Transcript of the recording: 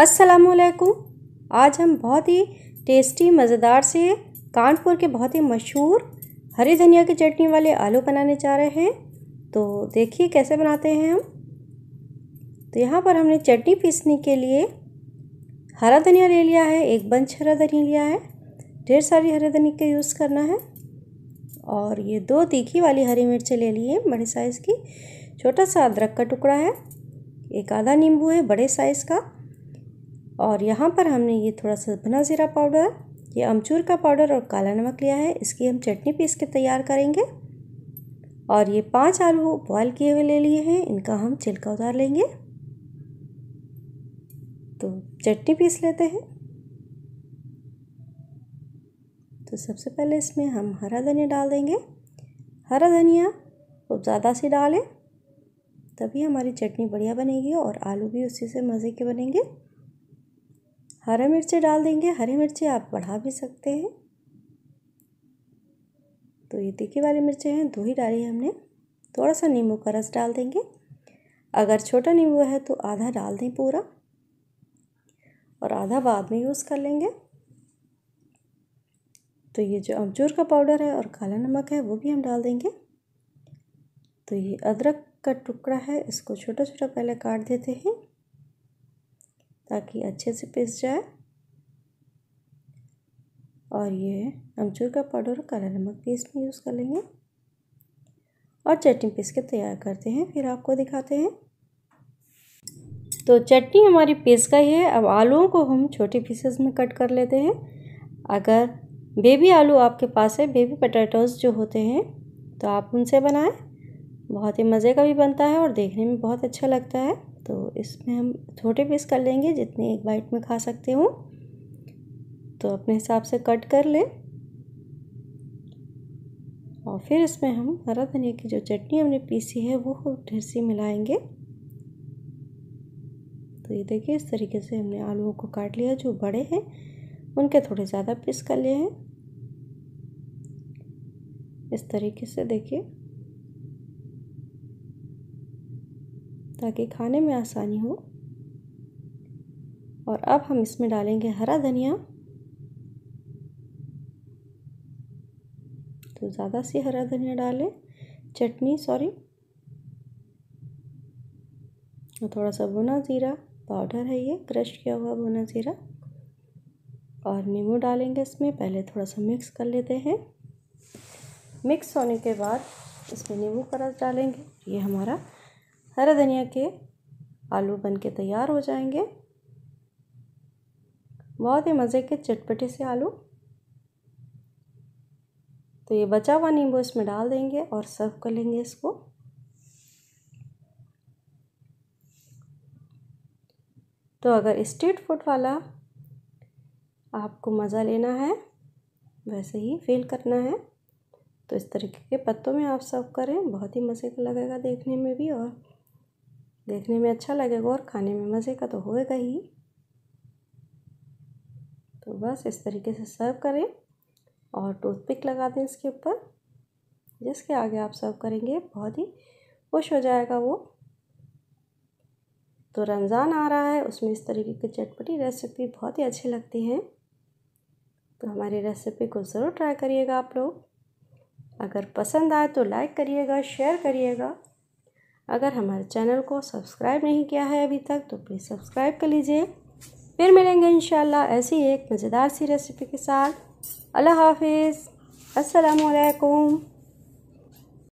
असलकुम आज हम बहुत ही टेस्टी मज़ेदार से कानपुर के बहुत ही मशहूर हरी धनिया की चटनी वाले आलू बनाने जा रहे हैं तो देखिए कैसे बनाते हैं हम तो यहाँ पर हमने चटनी पीसने के लिए हरा धनिया ले लिया है एक बंच हरा धनिया लिया है ढेर सारी हरे धनिया का यूज़ करना है और ये दो तीखी वाली हरी मिर्चें ले लिए बड़े साइज़ की छोटा सा अदरक का टुकड़ा है एक आधा नींबू है बड़े साइज़ का और यहाँ पर हमने ये थोड़ा सा भुना ज़ीरा पाउडर ये अमचूर का पाउडर और काला नमक लिया है इसकी हम चटनी पीस के तैयार करेंगे और ये पांच आलू बॉयल किए हुए ले लिए हैं इनका हम छिलका उतार लेंगे तो चटनी पीस लेते हैं तो सबसे पहले इसमें हम हरा धनिया डाल देंगे हरा धनिया खूब तो ज़्यादा से डालें तभी हमारी चटनी बढ़िया बनेगी और आलू भी उसी से मज़े के बनेंगे हरा मिर्ची डाल देंगे हरी मिर्ची आप बढ़ा भी सकते हैं तो ये तीखी वाली मिर्चें हैं दो ही डाली हमने थोड़ा सा नींबू का रस डाल देंगे अगर छोटा नींबू है तो आधा डाल दें पूरा और आधा बाद में यूज़ कर लेंगे तो ये जो अमचूर का पाउडर है और काला नमक है वो भी हम डाल देंगे तो ये अदरक का टुकड़ा है इसको छोटा छोटा पहले काट देते हैं ताकि अच्छे से पिस जाए और ये अमचूर का पाउडर काला नमक भी इसमें यूज़ कर लेंगे और चटनी पीस के तैयार करते हैं फिर आपको दिखाते हैं तो चटनी हमारी पीस गई है अब आलूओं को हम छोटे पीसेस में कट कर लेते हैं अगर बेबी आलू आपके पास है बेबी पटेटोज़ जो होते हैं तो आप उनसे बनाएं बहुत ही मज़े का भी बनता है और देखने में बहुत अच्छा लगता है तो इसमें हम छोटे पीस कर लेंगे जितने एक बाइट में खा सकते हो तो अपने हिसाब से कट कर लें और फिर इसमें हम हरा धनिया की जो चटनी हमने पीसी है वो ढेर सी मिलाएँगे तो ये देखिए इस तरीके से हमने आलूओं को काट लिया जो बड़े हैं उनके थोड़े ज़्यादा पीस कर लिए हैं इस तरीके से देखिए ताकि खाने में आसानी हो और अब हम इसमें डालेंगे हरा धनिया तो ज़्यादा से हरा धनिया डालें चटनी सॉरी और थोड़ा सा भुना ज़ीरा पाउडर है ये क्रश किया हुआ भुना ज़ीरा और नींबू डालेंगे इसमें पहले थोड़ा सा मिक्स कर लेते हैं मिक्स होने के बाद इसमें नींबू का रस डालेंगे ये हमारा हरा धनिया के आलू बन के तैयार हो जाएंगे बहुत ही मज़े के चटपटे से आलू तो ये बचा हुआ नींबू इसमें डाल देंगे और सर्व कर लेंगे इसको तो अगर स्ट्रीट फूड वाला आपको मज़ा लेना है वैसे ही फील करना है तो इस तरीके के पत्तों में आप सर्व करें बहुत ही मज़े का लगेगा देखने में भी और देखने में अच्छा लगेगा और खाने में मज़े का तो होएगा ही तो बस इस तरीके से सर्व करें और टूथपिक लगा दें इसके ऊपर जिसके आगे आप सर्व करेंगे बहुत ही खुश हो जाएगा वो तो रमज़ान आ रहा है उसमें इस तरीके की चटपटी रेसिपी बहुत ही अच्छी लगती हैं तो हमारी रेसिपी को ज़रूर ट्राई करिएगा आप लोग अगर पसंद आए तो लाइक करिएगा शेयर करिएगा अगर हमारे चैनल को सब्सक्राइब नहीं किया है अभी तक तो प्लीज़ सब्सक्राइब कर लीजिए फिर मिलेंगे इन ऐसी एक मज़ेदार सी रेसिपी के साथ अल्लाह हाफिज़ असलकुम